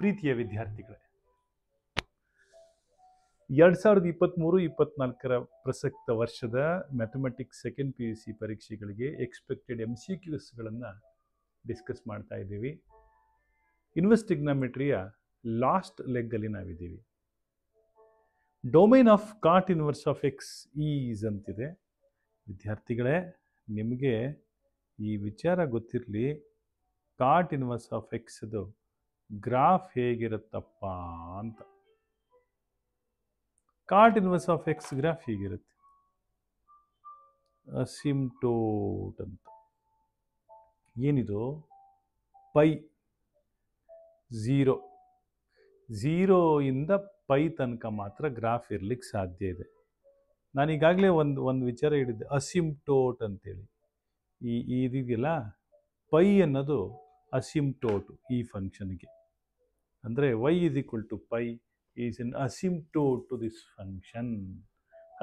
ಪ್ರೀತಿಯ ವಿದ್ಯಾರ್ಥಿಗಳೇ ಎರಡು ಸಾವಿರದ ಇಪ್ಪತ್ತ್ಮೂರು ಇಪ್ಪತ್ನಾಲ್ಕರ ಪ್ರಸಕ್ತ ವರ್ಷದ mathematics second P U C ಪರೀಕ್ಷೆಗಳಿಗೆ ಎಕ್ಸ್ಪೆಕ್ಟೆಡ್ ಎಮ್ ಸಿ ಕ್ಯೂಸ್ಗಳನ್ನು ಡಿಸ್ಕಸ್ ಮಾಡ್ತಾ ಇದ್ದೀವಿ ಇನ್ವೆಸ್ಟಿಗ್ನಮೆಟ್ರಿಯ ಲಾಸ್ಟ್ ಲೆಗ್ಗಲ್ಲಿ ನಾವಿದ್ದೀವಿ domain of cot inverse of x is ಅಂತಿದೆ ವಿದ್ಯಾರ್ಥಿಗಳೇ ನಿಮಗೆ ಈ ವಿಚಾರ ಗೊತ್ತಿರಲಿ ಕಾಟ್ ಇನ್ವರ್ಸ್ ಆಫ್ ಎಕ್ಸ್ದು ಗ್ರಾಫ್ ಹೇಗಿರುತ್ತಪ್ಪ ಅಂತ cot inverse of x graph ಹೇಗಿರುತ್ತೆ ಸಿಮ್ಟೋಟ್ ಅಂತ ಏನಿದು ಪೈ ಝೀರೋ ಝೀರೋಯಿಂದ ಪೈ ತನಕ ಮಾತ್ರ ಗ್ರಾಫ್ ಇರಲಿಕ್ಕೆ ಸಾಧ್ಯ ಇದೆ ನಾನೀಗಾಗಲೇ ಒಂದು ಒಂದು ವಿಚಾರ ಅಸಿಮ್ ಅಸಿಮ್ಟೋಟ್ ಅಂತೇಳಿ ಈ ಇದಿದೆಯಲ್ಲ ಪೈ ಅನ್ನೋದು ಅಸಿಮ್ಟೋಟು ಈ ಫಂಕ್ಷನ್ಗೆ ಅಂದರೆ y is equal to pi is an asymptote to this function.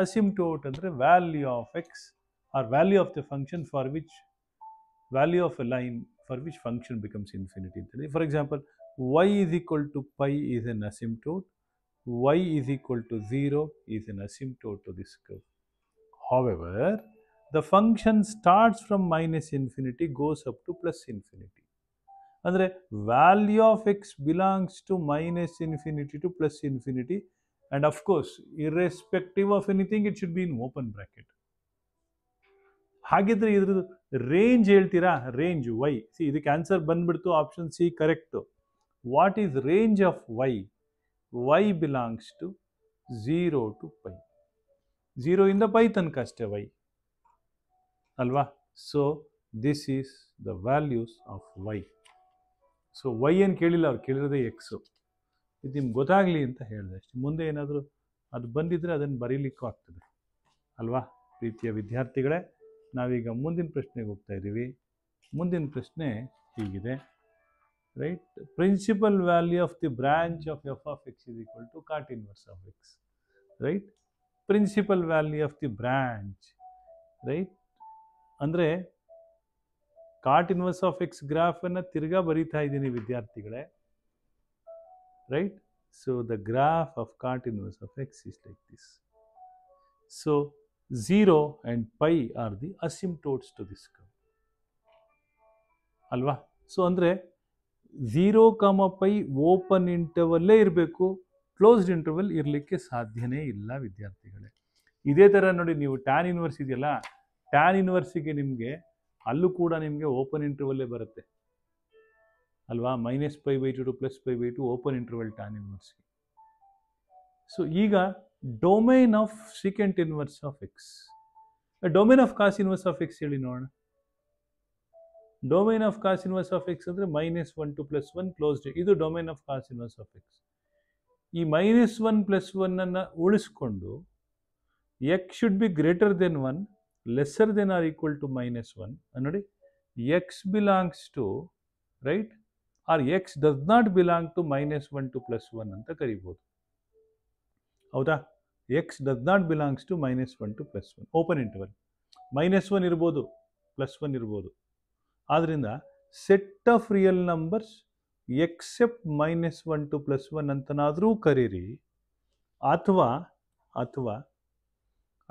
Asymptote ಅಂದರೆ value of x or value of the function for which value of a line for which function becomes infinity. For example, y is equal to pi is an asymptote, y is equal to 0 is an asymptote to this curve. However, the function starts from minus infinity goes up to plus infinity. ಅಂದರೆ value of x belongs to minus infinity to plus infinity and of course irrespective of anything it should be in open bracket ಹಾಗಿದ್ರೆ ಇದ್ರದ್ದು range ಹೇಳ್ತೀರಾ range y C ಇದಕ್ಕೆ answer ಬಂದ್ಬಿಡ್ತು option C correct what is range of y y belongs to zero to pi zero ಇಂದ pi ತನಕ ಅಷ್ಟೇ y ಅಲ್ವಾ so this is the values of y so y ಏನು ಕೇಳಿಲ್ಲ ಅವ್ರು ಕೇಳಿರೋದೇ ಎಕ್ಸು ಇದು ನಿಮ್ಗೆ ಗೊತ್ತಾಗಲಿ ಅಂತ ಹೇಳಿದೆ ಅಷ್ಟೇ ಮುಂದೆ ಏನಾದರೂ ಅದು ಬಂದಿದ್ದರೆ ಅದನ್ನು ಬರೀಲಿಕ್ಕೂ ಆಗ್ತದೆ ಅಲ್ವಾ ಪ್ರೀತಿಯ ವಿದ್ಯಾರ್ಥಿಗಳೇ ನಾವೀಗ ಮುಂದಿನ ಪ್ರಶ್ನೆಗೆ ಹೋಗ್ತಾ ಇದ್ದೀವಿ ಮುಂದಿನ ಪ್ರಶ್ನೆ ಹೀಗಿದೆ right principal value of the branch of f of x is equal to cot of x right principal value of the branch right ಅಂದರೆ ಕಾಟ್ ಇನ್ವರ್ಸ್ ಆಫ್ ಎಕ್ಸ್ ಗ್ರಾಫನ್ನು ತಿರ್ಗಾ ಬರೀತಾ ಇದ್ದೀನಿ ವಿದ್ಯಾರ್ಥಿಗಳೇ right so the graph of cot inverse of x is like this so zero and pi are the asymptotes to this curve ಅಲ್ವಾ so ಅಂದರೆ zero comma pi open ಇಂಟರ್ವಲ್ಲೇ ಇರಬೇಕು closed interval ಇರಲಿಕ್ಕೆ ಸಾಧ್ಯನೇ ಇಲ್ಲ ವಿದ್ಯಾರ್ಥಿಗಳೇ ಇದೇ ಥರ ನೋಡಿ ನೀವು ಟ್ಯಾನ್ ಇನ್ವರ್ಸ್ ಇದೆಯಲ್ಲ ಟ್ಯಾನ್ ಇನ್ವರ್ಸಿಗೆ ನಿಮಗೆ ಅಲ್ಲೂ ಕೂಡ ನಿಮಗೆ ಓಪನ್ ಇಂಟರ್ವಲ್ಲೇ ಬರುತ್ತೆ ಅಲ್ವಾ minus five by two to plus five by two open interval tan ಇನ್ವರ್ಸ್ಗೆ ಸೊ ಈಗ domain of secant inverse of x domain of cos inverse of x ಹೇಳಿ ನೋಡೋಣ domain of cos inverse of x ಅಂದರೆ minus one to plus one closed ಇದು domain of cos inverse of x ಈ minus one plus ಒನ್ನನ್ನು ಉಳಿಸ್ಕೊಂಡು x should be greater than one lesser than or equal to minus one ನೋಡಿ x belongs to right R x does not belong to minus one to plus one ಅಂತ ಕರಿಬೋದು ಹೌದಾ x does not belongs to minus one to plus one open interval minus one ಇರ್ಬೋದು plus one ಇರ್ಬೋದು ಆದ್ರಿಂದ set of real numbers except minus one to plus one ಅಂತನಾದರೂ ಕರೀರಿ ಅಥವಾ ಅಥವಾ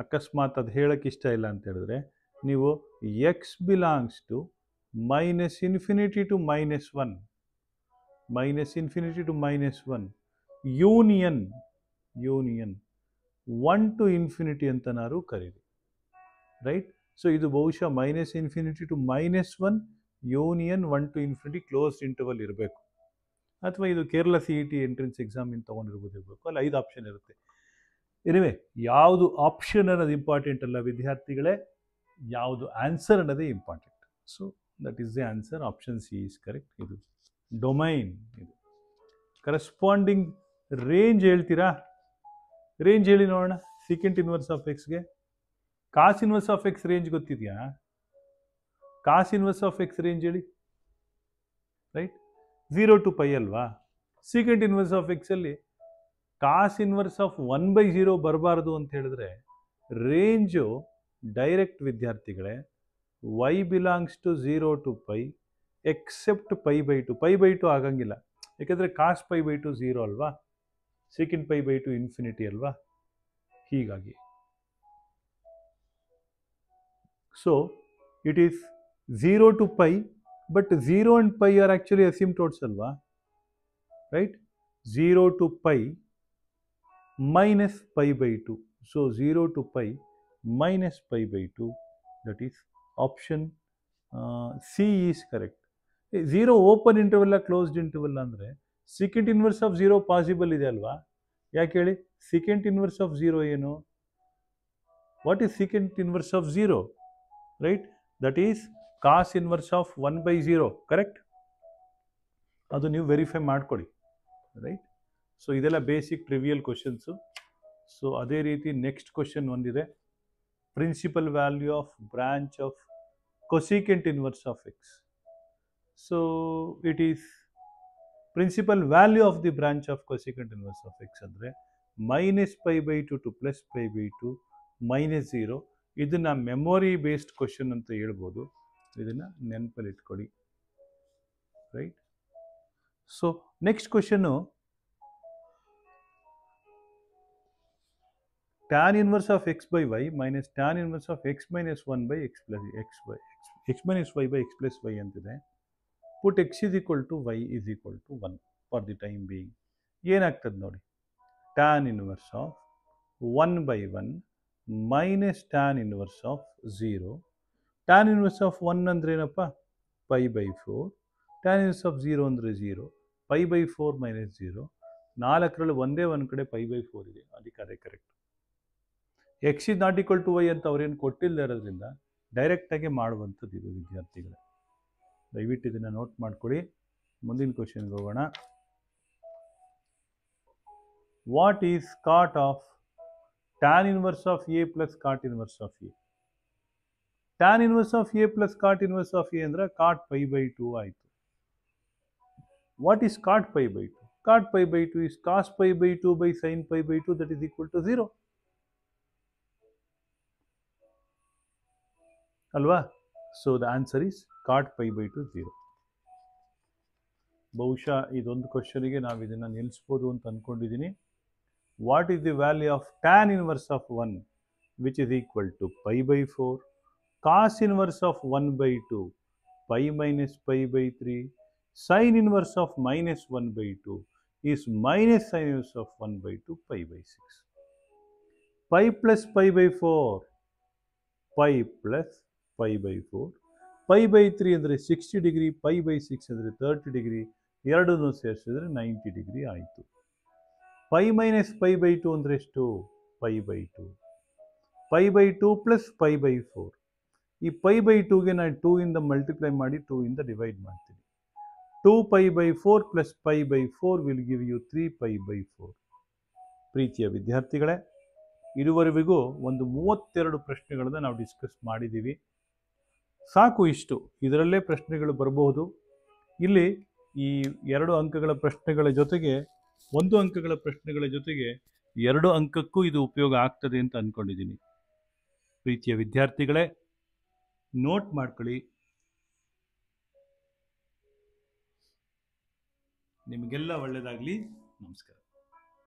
ಅಕಸ್ಮಾತ್ ಅದು ಹೇಳೋಕ್ಕೆ ಇಷ್ಟ ಇಲ್ಲ ಅಂತ ಹೇಳಿದ್ರೆ ನೀವು x belongs to minus infinity to minus one minus infinity to minus one union union one to infinity ಅಂತನಾರು ಕರೀರಿ ರೈಟ್ ಸೊ ಇದು ಬಹುಶಃ minus infinity to minus one union one to infinity close interval ಇರಬೇಕು ಅಥವಾ ಇದು Kerala C e E T entrance ಎಕ್ಸಾಮಿನ ತೊಗೊಂಡಿರ್ಬೋದು ಇರಬೇಕು ಅಲ್ಲಿ ಐದು ಆಪ್ಷನ್ ಇರುತ್ತೆ ಎನಿವೆ ಯಾವುದು ಆಪ್ಷನ್ ಅನ್ನೋದು ಇಂಪಾರ್ಟೆಂಟ್ ಅಲ್ಲ ವಿದ್ಯಾರ್ಥಿಗಳೇ ಯಾವುದು ಆನ್ಸರ್ ಅನ್ನೋದೇ important so that is the answer option C is correct ಇದು ಡೊಮೈನ್ ಇದು ಕರೆಸ್ಪಾಂಡಿಂಗ್ ರೇಂಜ್ ಹೇಳ್ತೀರಾ ರೇಂಜ್ ಹೇಳಿ ನೋಡೋಣ ಸೆಕೆಂಡ್ ಇನ್ವರ್ಸ್ ಆಫ್ ಎಕ್ಸ್ಗೆ cos inverse of x range ಗೊತ್ತಿದೆಯಾ cos inverse of x range ಹೇಳಿ ರೈಟ್ ಝೀರೋ ಟು ಪೈ ಅಲ್ವಾ secant inverse of ಎಕ್ಸಲ್ಲಿ cos inverse of one by zero ಬರಬಾರ್ದು ಅಂತ ಹೇಳಿದ್ರೆ ರೇಂಜು ಡೈರೆಕ್ಟ್ ವಿದ್ಯಾರ್ಥಿಗಳೇ y belongs to zero to pi except pi by two pi by two ಆಗಂಗಿಲ್ಲ ಏಕೆಂದರೆ cos pi by two zero ಅಲ್ವಾ second pi by two infinity ಅಲ್ವಾ ಹೀಗಾಗಿ so it is zero to pi but zero and pi are actually asymptotes ಅಲ್ವಾ right zero to pi minus pi by two so zero to pi minus pi by two that is option C is correct zero open ಇಂಟರ್ವೆಲ್ಲ closed interval ಅಂದರೆ second inverse of zero possible ಇದೆ ಅಲ್ವಾ ಯಾಕೆ ಹೇಳಿ second inverse of zero ಏನು what is second inverse of zero right that is cos inverse of one by zero correct ಅದು ನೀವು verify ಮಾಡಿಕೊಡಿ ರೈಟ್ ಸೊ ಇದೆಲ್ಲ ಬೇಸಿಕ್ ಟ್ರಿವಿಯಲ್ ಕ್ವಶನ್ಸು ಸೊ ಅದೇ ರೀತಿ ನೆಕ್ಸ್ಟ್ ಕ್ವಶನ್ ಒಂದಿದೆ principal value of branch of cosecant inverse of x so it is principal value of the branch of cosecant inverse of x ಅಂದರೆ minus pi by two to plus pi by two minus zero ಇದನ್ನು memory based question ಅಂತ ಹೇಳ್ಬೋದು ಇದನ್ನು ನೆನಪಲ್ಲಿ ಇಟ್ಕೊಳ್ಳಿ right so next question tan inverse of x by y minus tan inverse of x minus 1 by x plus x by x, minus y by x plus y ಅಂತಿದೆ put x is equal to y is equal to 1 for the time being ಏನಾಗ್ತದೆ nodi tan inverse of 1 by 1 minus tan inverse of 0 tan inverse of 1 and then pi by 4. tan inverse of 0 ಅಂದರೆ 0 pi by 4 minus 0 ನಾಲ್ಕರಲ್ಲಿ ಒಂದೇ ಒಂದು ಕಡೆ pi by 4 is. ಅದಕ್ಕೆ ಅದೇ correct. X is not equal to y ಅಂತ ಅವ್ರೇನು ಕೊಟ್ಟಿಲ್ಲದೆ ಇರೋದ್ರಿಂದ ಡೈರೆಕ್ಟಾಗಿ ಮಾಡುವಂಥದ್ದು ಇದು ವಿದ್ಯಾರ್ಥಿಗಳೇ ದಯವಿಟ್ಟು ಇದನ್ನು ನೋಟ್ ಮಾಡಿಕೊಳ್ಳಿ ಮುಂದಿನ ಕ್ವಶನ್ಗೆ ಹೋಗೋಣ what is cot of tan inverse of a plus cot inverse of a tan inverse of a plus cot inverse of a ಅಂದರೆ ಕಾಟ್ ಪೈ ಬೈ ಟು ಆಯಿತು what is cot pi by two cot pi by two is cos pi by two by sine pi by two that is equal to zero ಅಲ್ವಾ so the answer is cot pi by two zero ಬಹುಶಃ ಇದೊಂದು ಕ್ವಶನಿಗೆ ನಾವು ಇದನ್ನು ನಿಲ್ಲಿಸ್ಬೋದು ಅಂತ ಅಂದ್ಕೊಂಡಿದ್ದೀನಿ what is the value of tan inverse of one which is equal to pi by four cos inverse of one by two pi minus pi by three sine inverse of minus one by two is minus sine inverse of one by two pi by six pi plus pi by four pi plus pi by four pi by three ಅಂದರೆ sixty degree pi by six ಅಂದರೆ thirty degree ಎರಡನ್ನು ಸೇರಿಸಿದ್ರೆ ninety degree ಆಯಿತು pi minus pi by two ಅಂದರೆ ಎಷ್ಟು pi by two pi by two plus pi by four ಈ pi by ಟೂಗೆ ನಾನು ಟೂ ಇಂದ ಮಲ್ಟಿಪ್ಲೈ ಮಾಡಿ ಟೂ ಇಂದ ಡಿವೈಡ್ ಮಾಡ್ತೀನಿ two pi by four plus pi by four will give you three pi by four ಪ್ರೀತಿಯ ವಿದ್ಯಾರ್ಥಿಗಳೇ ಇದುವರೆಗೂ ಒಂದು ಮೂವತ್ತೆರಡು ಪ್ರಶ್ನೆಗಳನ್ನು ನಾವು ಡಿಸ್ಕಸ್ ಮಾಡಿದ್ದೀವಿ ಸಾಕು ಇಷ್ಟು ಇದರಲ್ಲೇ ಪ್ರಶ್ನೆಗಳು ಬರಬಹುದು ಇಲ್ಲಿ ಈ ಎರಡು ಅಂಕಗಳ ಪ್ರಶ್ನೆಗಳ ಜೊತೆಗೆ ಒಂದು ಅಂಕಗಳ ಪ್ರಶ್ನೆಗಳ ಜೊತೆಗೆ ಎರಡು ಅಂಕಕ್ಕೂ ಇದು ಉಪಯೋಗ ಆಗ್ತದೆ ಅಂತ ಅಂದ್ಕೊಂಡಿದ್ದೀನಿ ಪ್ರೀತಿಯ ವಿದ್ಯಾರ್ಥಿಗಳೇ ನೋಟ್ ಮಾಡ್ಕೊಳ್ಳಿ ನಿಮಗೆಲ್ಲ ಒಳ್ಳೆಯದಾಗಲಿ ನಮಸ್ಕಾರ